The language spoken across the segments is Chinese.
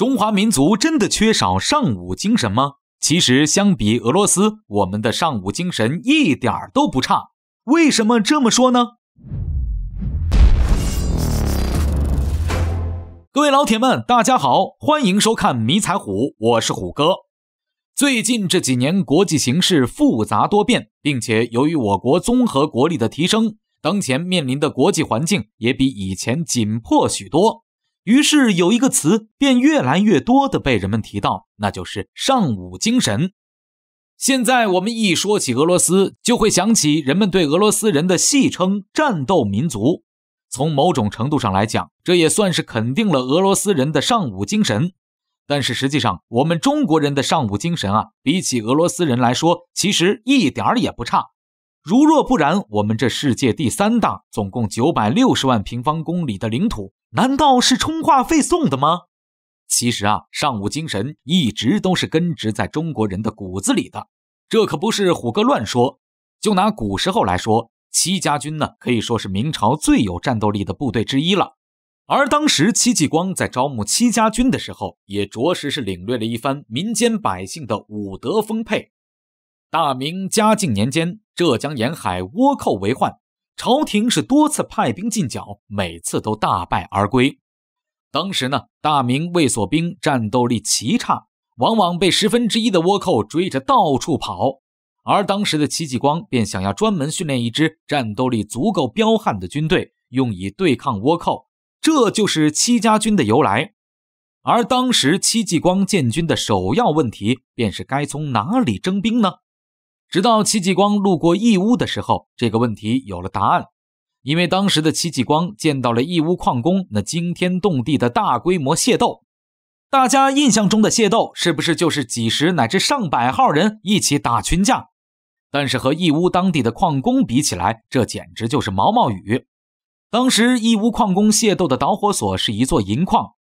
中华民族真的缺少尚武精神吗？其实，相比俄罗斯，我们的尚武精神一点儿都不差。为什么这么说呢？各位老铁们，大家好，欢迎收看迷彩虎，我是虎哥。最近这几年，国际形势复杂多变，并且由于我国综合国力的提升，当前面临的国际环境也比以前紧迫许多。于是有一个词便越来越多的被人们提到，那就是尚武精神。现在我们一说起俄罗斯，就会想起人们对俄罗斯人的戏称“战斗民族”。从某种程度上来讲，这也算是肯定了俄罗斯人的尚武精神。但是实际上，我们中国人的尚武精神啊，比起俄罗斯人来说，其实一点儿也不差。如若不然，我们这世界第三大、总共九百六十万平方公里的领土。难道是充话费送的吗？其实啊，尚武精神一直都是根植在中国人的骨子里的，这可不是虎哥乱说。就拿古时候来说，戚家军呢可以说是明朝最有战斗力的部队之一了。而当时戚继光在招募戚家军的时候，也着实是领略了一番民间百姓的武德丰沛。大明嘉靖年间，浙江沿海倭寇为患。朝廷是多次派兵进剿，每次都大败而归。当时呢，大明卫所兵战斗力极差，往往被十分之一的倭寇追着到处跑。而当时的戚继光便想要专门训练一支战斗力足够彪悍的军队，用以对抗倭寇。这就是戚家军的由来。而当时戚继光建军的首要问题，便是该从哪里征兵呢？直到戚继光路过义乌的时候，这个问题有了答案。因为当时的戚继光见到了义乌矿工那惊天动地的大规模械斗。大家印象中的械斗，是不是就是几十乃至上百号人一起打群架？但是和义乌当地的矿工比起来，这简直就是毛毛雨。当时义乌矿工械斗的导火索是一座银矿。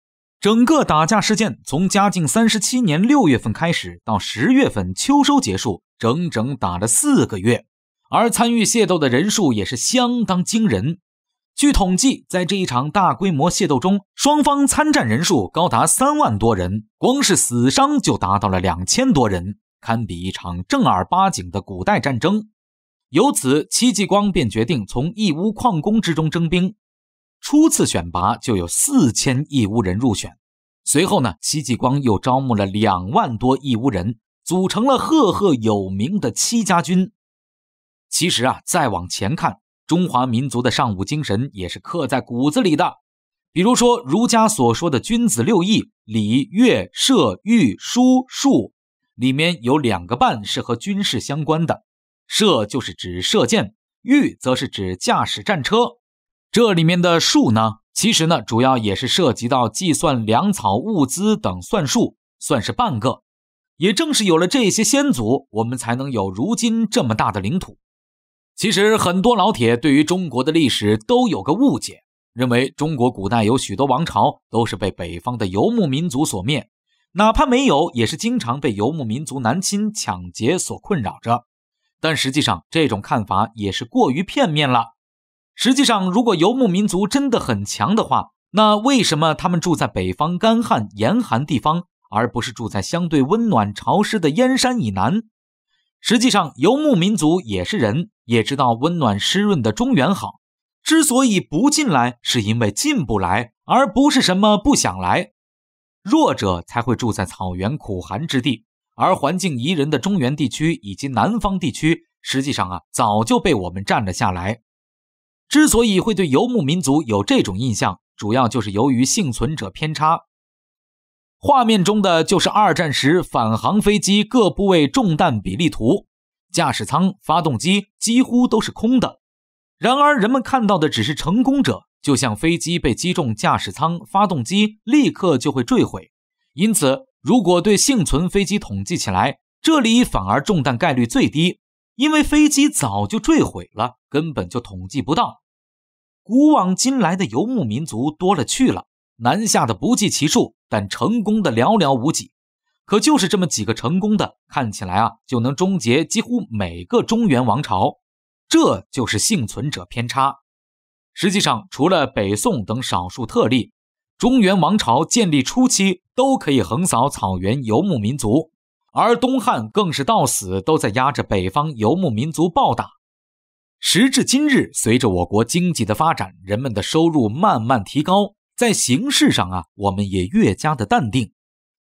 整个打架事件从嘉靖三十七年六月份开始，到十月份秋收结束。整整打了四个月，而参与械斗的人数也是相当惊人。据统计，在这一场大规模械斗中，双方参战人数高达三万多人，光是死伤就达到了两千多人，堪比一场正儿八经的古代战争。由此，戚继光便决定从义乌矿工之中征兵，初次选拔就有四千义乌人入选。随后呢，戚继光又招募了两万多义乌人。组成了赫赫有名的戚家军。其实啊，再往前看，中华民族的尚武精神也是刻在骨子里的。比如说，儒家所说的君子六艺——礼、乐、射、御、书、数，里面有两个半是和军事相关的。射就是指射箭，御则是指驾驶战车。这里面的数呢，其实呢，主要也是涉及到计算粮草、物资等算术，算是半个。也正是有了这些先祖，我们才能有如今这么大的领土。其实，很多老铁对于中国的历史都有个误解，认为中国古代有许多王朝都是被北方的游牧民族所灭，哪怕没有，也是经常被游牧民族南侵抢劫所困扰着。但实际上，这种看法也是过于片面了。实际上，如果游牧民族真的很强的话，那为什么他们住在北方干旱严寒地方？而不是住在相对温暖潮湿的燕山以南。实际上，游牧民族也是人，也知道温暖湿润的中原好。之所以不进来，是因为进不来，而不是什么不想来。弱者才会住在草原苦寒之地，而环境宜人的中原地区以及南方地区，实际上啊，早就被我们占了下来。之所以会对游牧民族有这种印象，主要就是由于幸存者偏差。画面中的就是二战时返航飞机各部位中弹比例图，驾驶舱、发动机几乎都是空的。然而人们看到的只是成功者，就像飞机被击中驾驶舱、发动机，立刻就会坠毁。因此，如果对幸存飞机统计起来，这里反而中弹概率最低，因为飞机早就坠毁了，根本就统计不到。古往今来的游牧民族多了去了。南下的不计其数，但成功的寥寥无几。可就是这么几个成功的，看起来啊就能终结几乎每个中原王朝。这就是幸存者偏差。实际上，除了北宋等少数特例，中原王朝建立初期都可以横扫草原游牧民族，而东汉更是到死都在压着北方游牧民族暴打。时至今日，随着我国经济的发展，人们的收入慢慢提高。在形式上啊，我们也越加的淡定，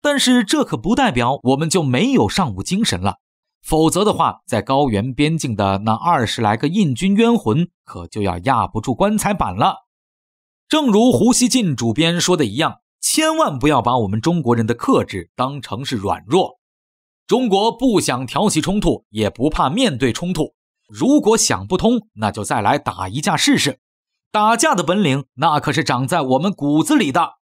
但是这可不代表我们就没有尚武精神了。否则的话，在高原边境的那二十来个印军冤魂可就要压不住棺材板了。正如胡锡进主编说的一样，千万不要把我们中国人的克制当成是软弱。中国不想挑起冲突，也不怕面对冲突。如果想不通，那就再来打一架试试。打架的本领，那可是长在我们骨子里的。